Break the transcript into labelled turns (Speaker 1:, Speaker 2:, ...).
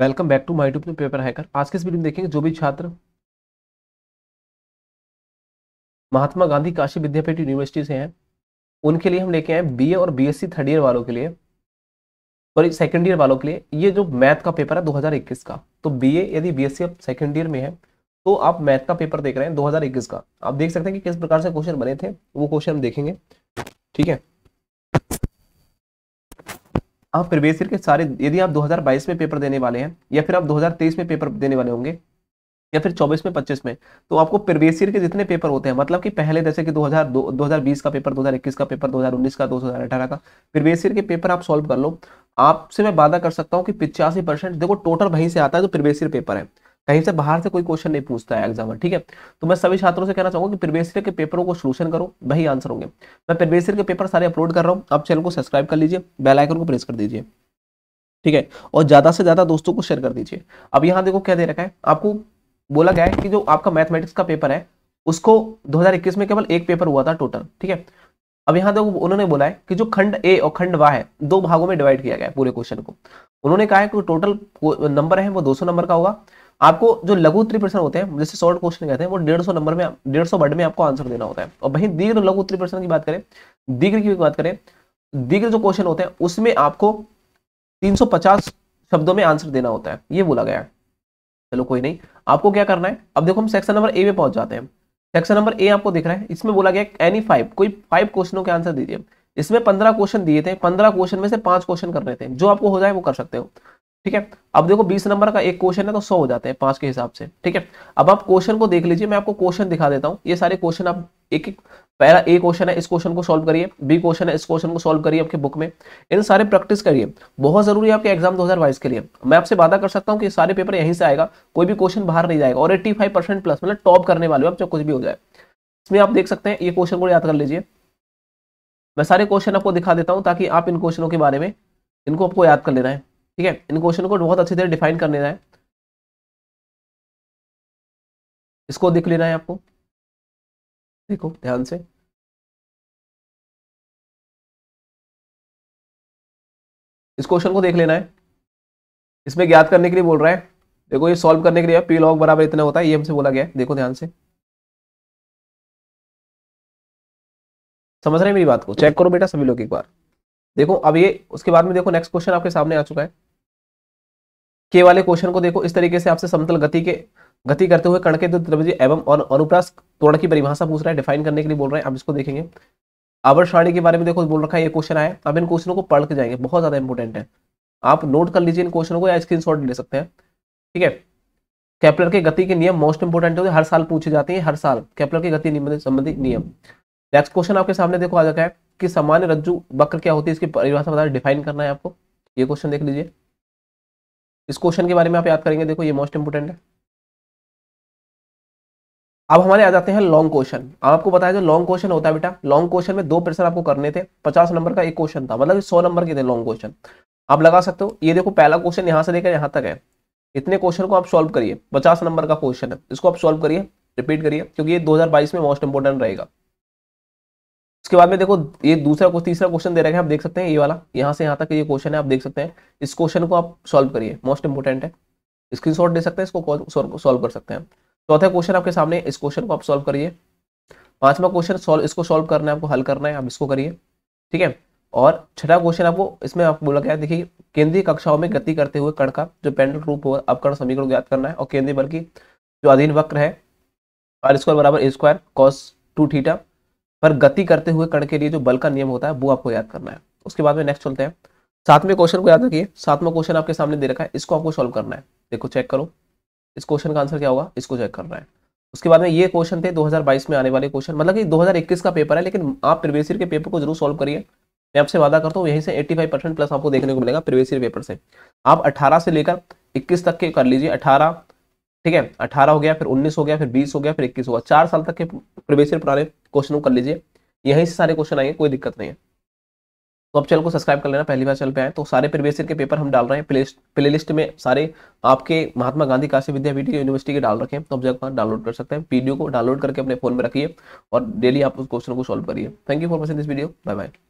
Speaker 1: welcome back to my YouTube paper hacker आज के इस वीडियो में देखेंगे जो भी छात्र महात्मा गांधी काशी विद्यापीठ यूनिवर्सिटी से हैं उनके लिए हम लेके आए बीए और बीएससी थर्ड ईयर वालों के लिए और सेकेंड ईयर वालों के लिए ये जो मैथ का पेपर है 2021 का तो बीए यदि बीएससी आप सेकेंड ईयर में है तो आप मैथ का पेपर देख रहे हैं इक्कीस का आप देख सकते हैं कि किस प्रकार से क्वेश्चन बने थे वो क्वेश्चन हम देखेंगे ठीक है आप प्रवेश के सारे यदि आप 2022 में पेपर देने वाले हैं या फिर आप 2023 में पेपर देने वाले होंगे या फिर 24 में 25 में तो आपको प्रीवियस ईयर के जितने पेपर होते हैं मतलब कि पहले जैसे कि 2000 2020 का पेपर 2021 का पेपर 2019 का 2018 का प्रीवियस ईयर के पेपर आप सॉल्व कर लो आपसे मैं वादा कर सकता हूँ कि पिचासी परसेंट देखो टोटल वहीं से आता है जो तो प्रीवियस ईयर पेपर है कहीं से बाहर से कोई क्वेश्चन नहीं पूछता है एग्जाम ठीक है तो मैं सभी छात्रों से कहना चाहूंगा कि प्रीवियस के पेपरों को सोल्यूशन करो वही आंसर होंगे मैं प्रीवियस के पेपर सारे अपलोड कर रहा हूँ आप चैनल को सब्सक्राइब कर लीजिए बेलाइकन को प्रेस कर दीजिए ठीक है और ज्यादा से ज्यादा दोस्तों को शेयर कर दीजिए अब यहाँ देखो क्या दे रखा है आपको बोला गया है कि जो आपका मैथमेटिक्स का पेपर है उसको 2021 में केवल एक पेपर हुआ था टोटल ठीक है अब यहाँ देखो उन्होंने बोला है कि जो खंड ए और खंड वाह है दो भागों में डिवाइड किया गया है पूरे क्वेश्चन को उन्होंने कहा है कि टोटल नंबर है वो 200 नंबर का होगा आपको जो लघु उत्तरी प्रश्न होते हैं जैसे शॉर्ट क्वेश्चन कहते हैं वो डेढ़ सौ नंबर में डेढ़ सौ वर्ड में आपको आंसर देना होता है और वहीं दीर्घ लघु उत्तरी प्रश्न की बात करें दीर्घ की बात करें दीर्घ जो क्वेश्चन होते हैं उसमें आपको 350 शब्दों में आंसर देना होता है ये बोला गया चलो कोई नहीं आपको क्या करना है अब देखो हम सेक्शन नंबर ए में पहुंच जाते हैं सेक्शन नंबर ए आपको दिख रहा है इसमें बोला गया एनी फाइव कोई फाइव क्वेश्चनों के आंसर दीजिए इसमें पंद्रह क्वेश्चन दिए थे पंद्रह क्वेश्चन में से पांच क्वेश्चन कर रहे थे जो आपको हो जाए वो कर सकते हो ठीक है अब देखो बीस नंबर का एक क्वेश्चन है तो सौ हो जाते हैं पांच के हिसाब से ठीक है अब आप क्वेश्चन को देख लीजिए मैं आपको क्वेश्चन दिखा देता हूँ ये सारे क्वेश्चन आप एक एक पहला ए क्वेश्चन है इस क्वेश्चन को सॉल्व करिए बी क्वेश्चन है इस क्वेश्चन को सॉल्व करिए आपके बुक में इन सारे प्रैक्टिस करिए बहुत जरूरी है आपके एग्जाम 2022 के लिए मैं आपसे वादा कर सकता हूँ कि सारे पेपर यहीं से आएगा कोई भी क्वेश्चन बाहर नहीं जाएगा और एट्टी फाइव परसेंट प्लस मतलब टॉप करने वाले हो आप चाहे कुछ भी हो जाए इसमें आप देख सकते हैं ये क्वेश्चन को याद कर लीजिए मैं सारे क्वेश्चन आपको दिखा देता हूँ ताकि आप इन क्वेश्चनों के बारे में इनको आपको याद कर लेना है ठीक है इन क्वेश्चन को बहुत अच्छी तरह डिफाइन कर लेना है इसको देख लेना है आपको देखो ध्यान से इस क्वेश्चन को देख लेना है इसमें ज्ञात करने के लिए बोल रहा है देखो ये सॉल्व करने के लिए पी लॉग बराबर इतना होता है ये हमसे बोला गया है देखो ध्यान से समझ रहे हैं मेरी बात को चेक करो बेटा सभी लोग एक बार देखो अब ये उसके बाद में देखो नेक्स्ट क्वेश्चन आपके सामने आ चुका है के वाले क्वेश्चन को देखो इस तरीके से आपसे समतल गति के गति करते हुए कण के तो द्रव्य एवं और अनुप्रास तोड़ की परिभाषा पूछ रहा है डिफाइन करने के लिए बोल रहे हैं आप इसको देखेंगे आवर सारणी के बारे में देखो बोल रखा है ये क्वेश्चन आया अब इन क्वेश्चनों को पढ़ के जाएंगे बहुत ज्यादा इंपॉर्टेंट है आप नोट कर लीजिए इन क्वेश्चनों को या स्क्रीन ले सकते हैं ठीक है कैप्लर के गति के नियम मोस्ट इंपोर्टेंट होते हैं हर साल पूछे जाते हैं हर साल कैप्लर के गति संबंधी नियम नेक्स्ट क्वेश्चन आपके सामने देखो आ जाता है कि सामान्य रज्जु वक्र क्या होती है इसकी परिभाषा बता डिफाइन करना है आपको ये क्वेश्चन देख लीजिए इस क्वेश्चन के बारे में आप याद करेंगे देखो ये मोस्ट इंपोर्टेंट है अब हमारे आ जाते हैं लॉन्ग क्वेश्चन आपको बताया जो लॉन्ग क्वेश्चन होता है बेटा लॉन्ग क्वेश्चन में दो प्रश्न आपको करने थे पचास नंबर का एक क्वेश्चन था मतलब सौ नंबर के थे लॉन्ग क्वेश्चन आप लगा सकते हो ये देखो पहला क्वेश्चन यहां से लेकर यहां तक है इतने क्वेश्चन को आप सॉल्व करिए पचास नंबर का क्वेश्चन है इसको आप सॉल्व करिए रिपीट करिए क्योंकि ये 2022 में मोस्ट इंपोर्टेंट रहेगा उसके बाद में देखो ये दूसरा तीसरा क्वेश्चन दे रहे है आप देख सकते हैं ये वाला यहाँ से यहाँ तक ये क्वेश्चन है आप देख सकते हैं इस क्वेश्चन को आप सॉल्व करिए मोस्ट इंपोर्टेंट है शॉट दे सकते हैं इसको सॉल्व कर सकते हैं चौथा क्वेश्चन आपके सामने इस क्वेश्चन को आप सॉल्व करिए पांचवा क्वेश्चन सॉल्व इसको सॉल्व करना है आपको हल करना है आप इसको करिए ठीक है और छठा क्वेश्चन आपको इसमें आप बोला गया देखिए केंद्रीय कक्षाओं में गति करते हुए कण का जो पेंडल रूप होगा अपकरण समीकरण को याद करना है और केंद्रीय बल की जो अधीन वक्र है आर स्क्वायर बराबर A square cos two theta पर गति करते हुए कण के लिए जो बल का नियम होता है वो आपको याद करना है उसके बाद में नेक्स्ट चलते हैं सातवें क्वेश्चन को याद रखिए सातवां क्वेश्चन आपके सामने दे रखा है इसको आपको सॉल्व करना है देखो चेक करो इस क्वेश्चन का आंसर क्या होगा इसको चेक करना है उसके बाद में ये क्वेश्चन थे 2022 में आने वाले क्वेश्चन मतलब कि 2021 का पेपर है लेकिन आप प्रीवियस के पेपर को जरूर सॉल्व करिए मैं आपसे वादा करता हूँ यहीं से 85 परसेंट प्लस आपको देखने को मिलेगा प्रीवियस पेपर से आप 18 से लेकर 21 तक के कर लीजिए 18 ठीक है अठारह हो गया फिर उन्नीस हो गया फिर बीस हो गया फिर इक्कीस होगा चार साल तक के प्रवेश पुराने क्वेश्चनों कर लीजिए यहीं से सारे क्वेश्चन आएंगे कोई दिक्कत नहीं है तो आप चैनल को सब्सक्राइब कर लेना पहली बार चल पे आए तो सारे प्रीवियस के पेपर हम डाल रहे हैं प्ले लिस्ट में सारे आपके महात्मा गांधी काशी विद्यापीठ यूनिवर्सिटी के डाल रखे हैं तो आप जगह डाउनलोड कर सकते हैं वीडियो को डाउनलोड करके अपने फोन में रखिए और डेली आप उस क्वेश्चन को सॉल्व करिए thank you for watching this video bye bye